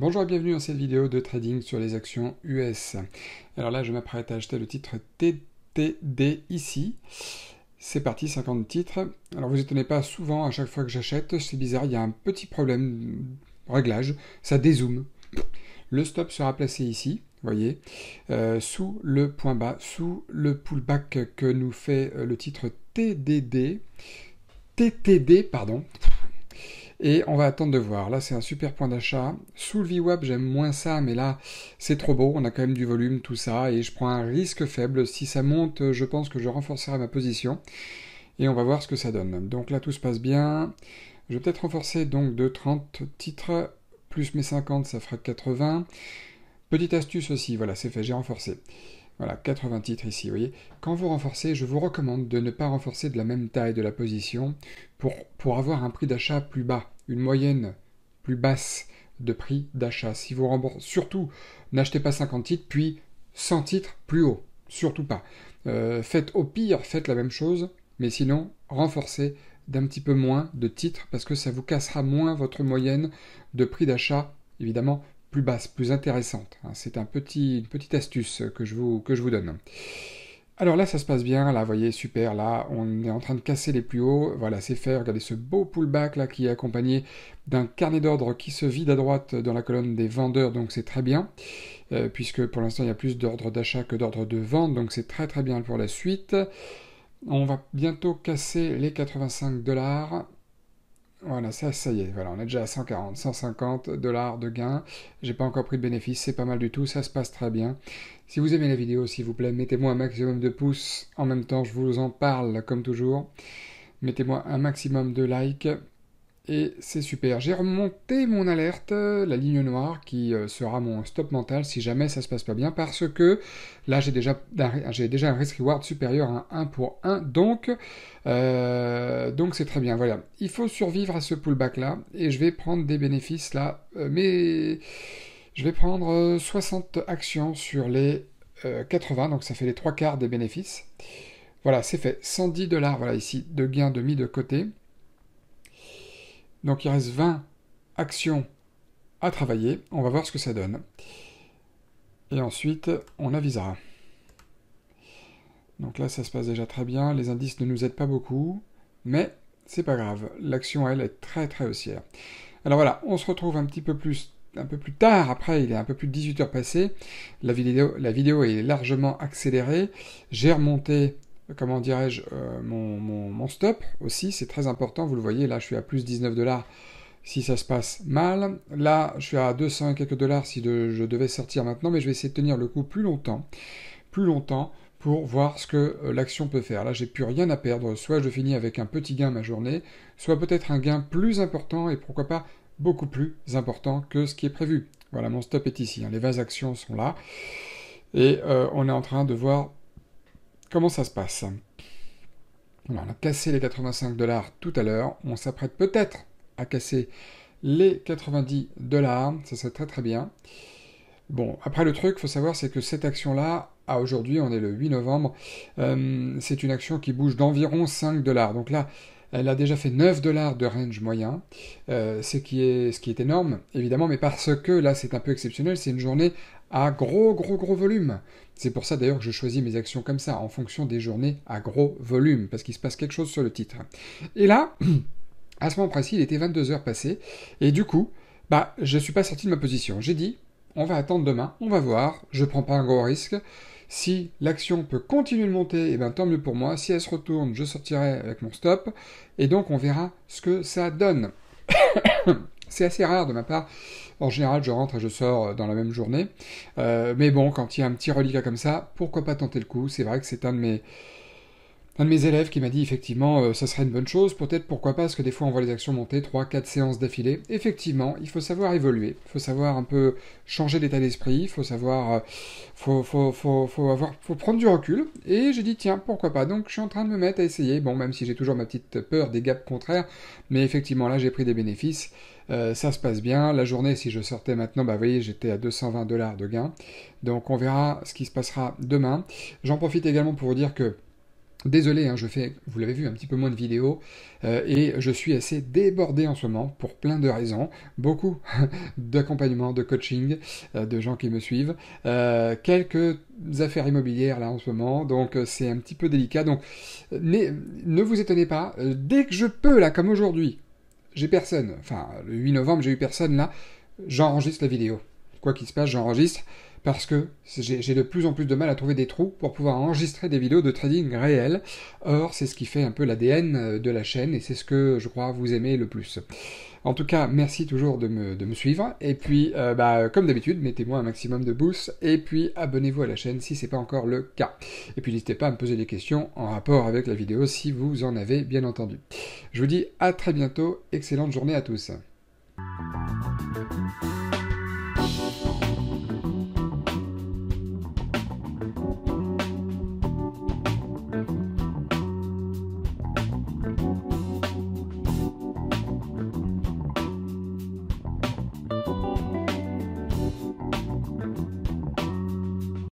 Bonjour et bienvenue dans cette vidéo de trading sur les actions US. Alors là, je m'apprête à acheter le titre TTD ici. C'est parti, 50 titres. Alors vous étonnez pas souvent à chaque fois que j'achète, c'est bizarre, il y a un petit problème réglage, ça dézoome. Le stop sera placé ici, vous voyez, euh, sous le point bas, sous le pullback que nous fait euh, le titre TDD. TTD, pardon, et on va attendre de voir. Là, c'est un super point d'achat. Sous le VWAP, j'aime moins ça, mais là, c'est trop beau. On a quand même du volume, tout ça. Et je prends un risque faible. Si ça monte, je pense que je renforcerai ma position. Et on va voir ce que ça donne. Donc là, tout se passe bien. Je vais peut-être renforcer donc de 30 titres. Plus mes 50, ça fera 80. Petite astuce aussi, voilà, c'est fait, j'ai renforcé. Voilà, 80 titres ici, vous voyez. Quand vous renforcez, je vous recommande de ne pas renforcer de la même taille de la position pour, pour avoir un prix d'achat plus bas une moyenne plus basse de prix d'achat. Si vous remboursez, surtout n'achetez pas 50 titres, puis 100 titres plus haut. Surtout pas. Euh, faites au pire, faites la même chose, mais sinon renforcez d'un petit peu moins de titres parce que ça vous cassera moins votre moyenne de prix d'achat, évidemment plus basse, plus intéressante. Hein, c'est un petit, une petite astuce que je vous, que je vous donne. Alors là, ça se passe bien, là, vous voyez, super, là, on est en train de casser les plus hauts, voilà, c'est fait, regardez ce beau pullback, là, qui est accompagné d'un carnet d'ordre qui se vide à droite dans la colonne des vendeurs, donc c'est très bien, euh, puisque pour l'instant, il y a plus d'ordre d'achat que d'ordre de vente, donc c'est très très bien pour la suite. On va bientôt casser les 85 dollars, voilà, ça, ça y est. Voilà, on est déjà à 140, 150 dollars de gain. J'ai pas encore pris de bénéfice, c'est pas mal du tout, ça se passe très bien. Si vous aimez la vidéo, s'il vous plaît, mettez-moi un maximum de pouces. En même temps, je vous en parle comme toujours. Mettez-moi un maximum de likes. Et c'est super. J'ai remonté mon alerte, la ligne noire, qui euh, sera mon stop mental si jamais ça se passe pas bien, parce que là j'ai déjà, j'ai déjà un risk reward supérieur à 1 pour 1, donc euh, donc c'est très bien. Voilà. Il faut survivre à ce pullback là, et je vais prendre des bénéfices là, euh, mais je vais prendre 60 actions sur les 80, donc ça fait les trois quarts des bénéfices. Voilà, c'est fait. 110 dollars, voilà ici, de gain demi de côté. Donc il reste 20 actions à travailler. On va voir ce que ça donne. Et ensuite, on avisera. Donc là, ça se passe déjà très bien. Les indices ne nous aident pas beaucoup. Mais c'est pas grave. L'action, elle, est très très haussière. Alors voilà, on se retrouve un petit peu plus un peu plus tard, après il est un peu plus de 18 heures passées, la vidéo, la vidéo est largement accélérée, j'ai remonté comment dirais-je, euh, mon, stop aussi, c'est très important, vous le voyez, là je suis à plus 19 dollars si ça se passe mal. Là je suis à 200 et quelques dollars si je devais sortir maintenant, mais je vais essayer de tenir le coup plus longtemps, plus longtemps pour voir ce que euh, l'action peut faire. Là j'ai plus rien à perdre, soit je finis avec un petit gain ma journée, soit peut-être un gain plus important et pourquoi pas beaucoup plus important que ce qui est prévu. Voilà, mon stop est ici, hein. les 20 actions sont là. Et euh, on est en train de voir comment ça se passe on a cassé les 85 dollars tout à l'heure. On s'apprête peut-être à casser les 90 dollars. Ça serait très très bien. Bon, après le truc, faut savoir, c'est que cette action-là, à aujourd'hui, on est le 8 novembre, euh, c'est une action qui bouge d'environ 5 dollars. Donc là, elle a déjà fait 9 dollars de range moyen, euh, qui est, ce qui est énorme, évidemment, mais parce que là, c'est un peu exceptionnel, c'est une journée à gros, gros, gros volume. C'est pour ça d'ailleurs que je choisis mes actions comme ça, en fonction des journées à gros volume, parce qu'il se passe quelque chose sur le titre. Et là, à ce moment précis, il était 22h passées et du coup, bah, je ne suis pas sorti de ma position. J'ai dit, on va attendre demain, on va voir, je prends pas un gros risque. Si l'action peut continuer de monter, et eh ben, tant mieux pour moi. Si elle se retourne, je sortirai avec mon stop. Et donc, on verra ce que ça donne. C'est assez rare de ma part en général, je rentre et je sors euh, dans la même journée. Euh, mais bon, quand il y a un petit reliquat comme ça, pourquoi pas tenter le coup C'est vrai que c'est un de mes un de mes élèves qui m'a dit effectivement euh, ça serait une bonne chose, peut-être pourquoi pas, parce que des fois on voit les actions monter 3-4 séances d'affilée. Effectivement, il faut savoir évoluer, il faut savoir un peu changer d'état d'esprit, il faut savoir. Euh, faut, avoir, prendre du recul. Et j'ai dit tiens, pourquoi pas. Donc je suis en train de me mettre à essayer, bon, même si j'ai toujours ma petite peur des gaps contraires, mais effectivement là j'ai pris des bénéfices. Euh, ça se passe bien. La journée, si je sortais maintenant, bah, vous voyez, j'étais à 220 dollars de gain. Donc on verra ce qui se passera demain. J'en profite également pour vous dire que Désolé, hein, je fais, vous l'avez vu, un petit peu moins de vidéos euh, et je suis assez débordé en ce moment pour plein de raisons, beaucoup d'accompagnement, de coaching, euh, de gens qui me suivent, euh, quelques affaires immobilières là en ce moment, donc c'est un petit peu délicat. Donc ne vous étonnez pas, dès que je peux là, comme aujourd'hui, j'ai personne. Enfin, le 8 novembre, j'ai eu personne là, j'enregistre la vidéo quoi qu'il se passe, j'enregistre parce que j'ai de plus en plus de mal à trouver des trous pour pouvoir enregistrer des vidéos de trading réel. Or, c'est ce qui fait un peu l'ADN euh, de la chaîne et c'est ce que je crois vous aimez le plus. En tout cas, merci toujours de me, suivre. Et puis, euh, bah, comme d'habitude, mettez-moi un maximum de boosts. Et puis, abonnez-vous à la chaîne si ce n'est pas encore le cas. Et puis, n'hésitez pas à me poser des questions en rapport avec la vidéo si vous en avez, bien entendu. Je vous dis à très bientôt. Excellente journée à tous.